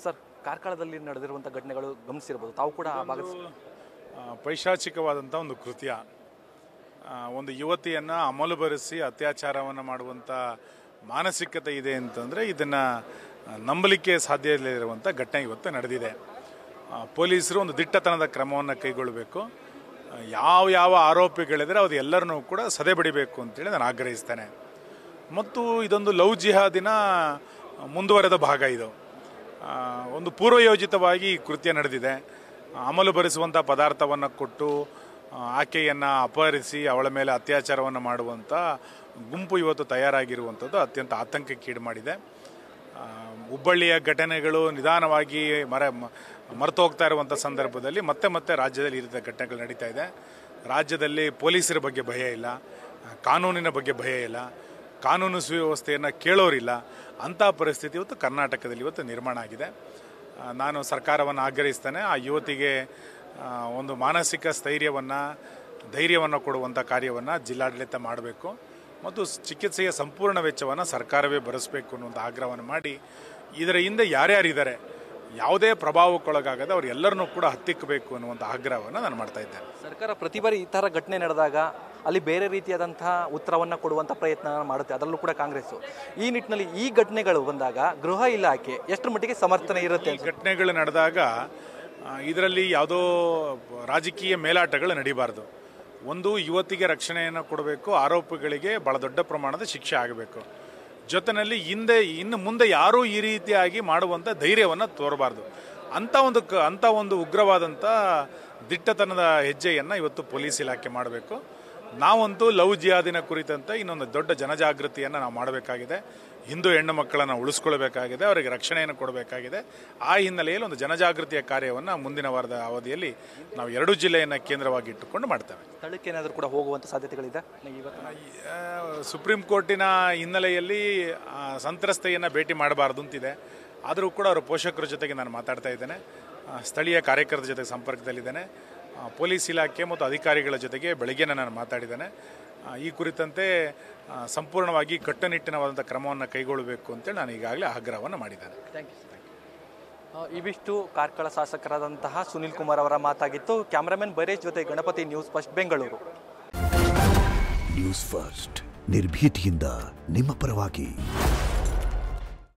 sir ಕಾರ್ಕಳದಲ್ಲಿ ನಡೆದಿರುವಂಥ ಘಟನೆಗಳು ಗಮನಿಸಿರ್ಬೋದು ತಾವು ಕೂಡ ಆ ಪೈಶಾಚಿಕವಾದಂಥ ಒಂದು ಕೃತ್ಯ ಒಂದು ಯುವತಿಯನ್ನು ಬರೆಸಿ ಅತ್ಯಾಚಾರವನ್ನು ಮಾಡುವಂಥ ಮಾನಸಿಕತೆ ಇದೆ ಅಂತಂದರೆ ಇದನ್ನು ನಂಬಲಿಕ್ಕೆ ಸಾಧ್ಯ ಇಲ್ಲದಿರುವಂಥ ಘಟನೆ ಇವತ್ತು ನಡೆದಿದೆ ಪೊಲೀಸರು ಒಂದು ದಿಟ್ಟತನದ ಕ್ರಮವನ್ನು ಕೈಗೊಳ್ಳಬೇಕು ಯಾವ ಯಾವ ಆರೋಪಿಗಳಿದ್ರೆ ಅದು ಎಲ್ಲರನ್ನೂ ಕೂಡ ಸದೆ ಬಡಿಬೇಕು ಅಂತೇಳಿ ನಾನು ಆಗ್ರಹಿಸ್ತೇನೆ ಮತ್ತು ಇದೊಂದು ಲವ್ ಜಿಹಾದಿನ ಮುಂದುವರೆದ ಭಾಗ ಇದು ಒಂದು ಪೂರ್ವಯೋಜಿತವಾಗಿ ಈ ಕೃತ್ಯ ನಡೆದಿದೆ ಅಮಲು ಭರಿಸುವಂಥ ಪದಾರ್ಥವನ್ನು ಕೊಟ್ಟು ಆಕೆಯನ್ನು ಅಪಹರಿಸಿ ಅವಳ ಮೇಲೆ ಅತ್ಯಾಚಾರವನ್ನು ಮಾಡುವಂಥ ಗುಂಪು ಇವತ್ತು ತಯಾರಾಗಿರುವಂಥದ್ದು ಅತ್ಯಂತ ಆತಂಕಕ್ಕೀಡು ಮಾಡಿದೆ ಹುಬ್ಬಳ್ಳಿಯ ಘಟನೆಗಳು ನಿಧಾನವಾಗಿ ಮರ ಮರೆತು ಹೋಗ್ತಾ ಇರುವಂಥ ಸಂದರ್ಭದಲ್ಲಿ ಮತ್ತೆ ಮತ್ತೆ ರಾಜ್ಯದಲ್ಲಿ ಈ ಘಟನೆಗಳು ನಡೀತಾ ಇದೆ ರಾಜ್ಯದಲ್ಲಿ ಪೊಲೀಸರ ಬಗ್ಗೆ ಭಯ ಇಲ್ಲ ಕಾನೂನಿನ ಬಗ್ಗೆ ಭಯ ಇಲ್ಲ ಕಾನೂನು ಸುವ್ಯವಸ್ಥೆಯನ್ನು ಕೇಳೋರಿಲ್ಲ ಅಂಥ ಪರಿಸ್ಥಿತಿ ಇವತ್ತು ಕರ್ನಾಟಕದಲ್ಲಿ ಇವತ್ತು ನಿರ್ಮಾಣ ಆಗಿದೆ ನಾನು ಸರ್ಕಾರವನ್ನು ಆಗ್ರಹಿಸ್ತೇನೆ ಆ ಯುವತಿಗೆ ಒಂದು ಮಾನಸಿಕ ಸ್ಥೈರ್ಯವನ್ನು ಧೈರ್ಯವನ್ನು ಕೊಡುವಂಥ ಕಾರ್ಯವನ್ನು ಜಿಲ್ಲಾಡಳಿತ ಮಾಡಬೇಕು ಮತ್ತು ಚಿಕಿತ್ಸೆಯ ಸಂಪೂರ್ಣ ವೆಚ್ಚವನ್ನು ಸರ್ಕಾರವೇ ಭರಿಸಬೇಕು ಅನ್ನುವಂಥ ಆಗ್ರಹವನ್ನು ಮಾಡಿ ಇದರ ಹಿಂದೆ ಯಾರ್ಯಾರಿದ್ದಾರೆ ಯಾವುದೇ ಪ್ರಭಾವಕ್ಕೊಳಗಾಗದೆ ಅವ್ರು ಎಲ್ಲರನ್ನೂ ಕೂಡ ಹತ್ತಿಕ್ಕಬೇಕು ಅನ್ನುವಂಥ ಆಗ್ರಹವನ್ನು ನಾನು ಮಾಡ್ತಾ ಇದ್ದೇನೆ ಸರ್ಕಾರ ಪ್ರತಿ ಬಾರಿ ಈ ಥರ ಘಟನೆ ನಡೆದಾಗ ಅಲ್ಲಿ ಬೇರೆ ರೀತಿಯಾದಂತಹ ಉತ್ತರವನ್ನು ಕೊಡುವಂಥ ಪ್ರಯತ್ನ ಮಾಡುತ್ತೆ ಅದರಲ್ಲೂ ಕೂಡ ಕಾಂಗ್ರೆಸ್ಸು ಈ ನಿಟ್ಟಿನಲ್ಲಿ ಈ ಘಟನೆಗಳು ಬಂದಾಗ ಗೃಹ ಇಲಾಖೆ ಎಷ್ಟರ ಮಟ್ಟಿಗೆ ಸಮರ್ಥನೆ ಇರುತ್ತೆ ಘಟನೆಗಳು ನಡೆದಾಗ ಇದರಲ್ಲಿ ಯಾವುದೋ ರಾಜಕೀಯ ಮೇಲಾಟಗಳು ನಡೀಬಾರ್ದು ಒಂದು ಯುವತಿಗೆ ರಕ್ಷಣೆಯನ್ನು ಕೊಡಬೇಕು ಆರೋಪಿಗಳಿಗೆ ಭಾಳ ದೊಡ್ಡ ಪ್ರಮಾಣದ ಶಿಕ್ಷೆ ಆಗಬೇಕು ಜೊತೆಯಲ್ಲಿ ಹಿಂದೆ ಇನ್ನು ಮುಂದೆ ಯಾರೂ ಈ ರೀತಿಯಾಗಿ ಮಾಡುವಂಥ ಧೈರ್ಯವನ್ನು ತೋರಬಾರ್ದು ಅಂಥ ಒಂದು ಕ ಅಂಥ ಒಂದು ಉಗ್ರವಾದಂಥ ದಿಟ್ಟತನದ ಹೆಜ್ಜೆಯನ್ನು ಇವತ್ತು ಪೊಲೀಸ್ ಇಲಾಖೆ ಮಾಡಬೇಕು ನಾವಂತೂ ಲವ್ ಜಿಯಾದಿನ ಕುರಿತಂತೆ ಇನ್ನೊಂದು ದೊಡ್ಡ ಜನಜಾಗೃತಿಯನ್ನು ನಾವು ಮಾಡಬೇಕಾಗಿದೆ ಹಿಂದೂ ಹೆಣ್ಣು ಮಕ್ಕಳನ್ನು ಉಳಿಸ್ಕೊಳ್ಬೇಕಾಗಿದೆ ಅವರಿಗೆ ರಕ್ಷಣೆಯನ್ನು ಕೊಡಬೇಕಾಗಿದೆ ಆ ಹಿನ್ನೆಲೆಯಲ್ಲಿ ಒಂದು ಜನಜಾಗೃತಿಯ ಕಾರ್ಯವನ್ನು ಮುಂದಿನ ವಾರದ ಅವಧಿಯಲ್ಲಿ ನಾವು ಎರಡು ಜಿಲ್ಲೆಯನ್ನು ಕೇಂದ್ರವಾಗಿ ಇಟ್ಟುಕೊಂಡು ಮಾಡ್ತೇವೆ ಸ್ಥಳಕ್ಕೆ ಏನಾದರೂ ಕೂಡ ಹೋಗುವಂಥ ಸಾಧ್ಯತೆಗಳಿದೆ ಸುಪ್ರೀಂ ಕೋರ್ಟಿನ ಹಿನ್ನೆಲೆಯಲ್ಲಿ ಸಂತ್ರಸ್ತೆಯನ್ನು ಭೇಟಿ ಮಾಡಬಾರ್ದು ಅಂತಿದೆ ಆದರೂ ಕೂಡ ಅವರ ಪೋಷಕರ ಜೊತೆಗೆ ನಾನು ಮಾತಾಡ್ತಾ ಇದ್ದೇನೆ ಸ್ಥಳೀಯ ಕಾರ್ಯಕರ್ತರ ಜೊತೆಗೆ ಸಂಪರ್ಕದಲ್ಲಿದ್ದೇನೆ ಪೊಲೀಸ್ ಇಲಾಖೆ ಮತ್ತು ಅಧಿಕಾರಿಗಳ ಜೊತೆಗೆ ಬೆಳಗ್ಗೆ ನಾನು ಮಾತಾಡಿದ್ದೇನೆ ಈ ಕುರಿತಂತೆ ಸಂಪೂರ್ಣವಾಗಿ ಕಟ್ಟುನಿಟ್ಟಿನವಾದಂಥ ಕ್ರಮವನ್ನು ಕೈಗೊಳ್ಳಬೇಕು ಅಂತೇಳಿ ನಾನು ಈಗಾಗಲೇ ಆಗ್ರಹವನ್ನು ಮಾಡಿದ್ದೇನೆ ಥ್ಯಾಂಕ್ ಯು ಯು ಇವಿಷ್ಟು ಕಾರ್ಕಳ ಶಾಸಕರಾದಂತಹ ಸುನಿಲ್ ಕುಮಾರ್ ಅವರ ಮಾತಾಗಿತ್ತು ಕ್ಯಾಮರಾಮನ್ ಬೈರೇಶ್ ಜೊತೆ Ganapathi news first Bengaluru news first ನಿರ್ಭೀತಿಯಿಂದ ನಿಮ್ಮ ಪರವಾಗಿ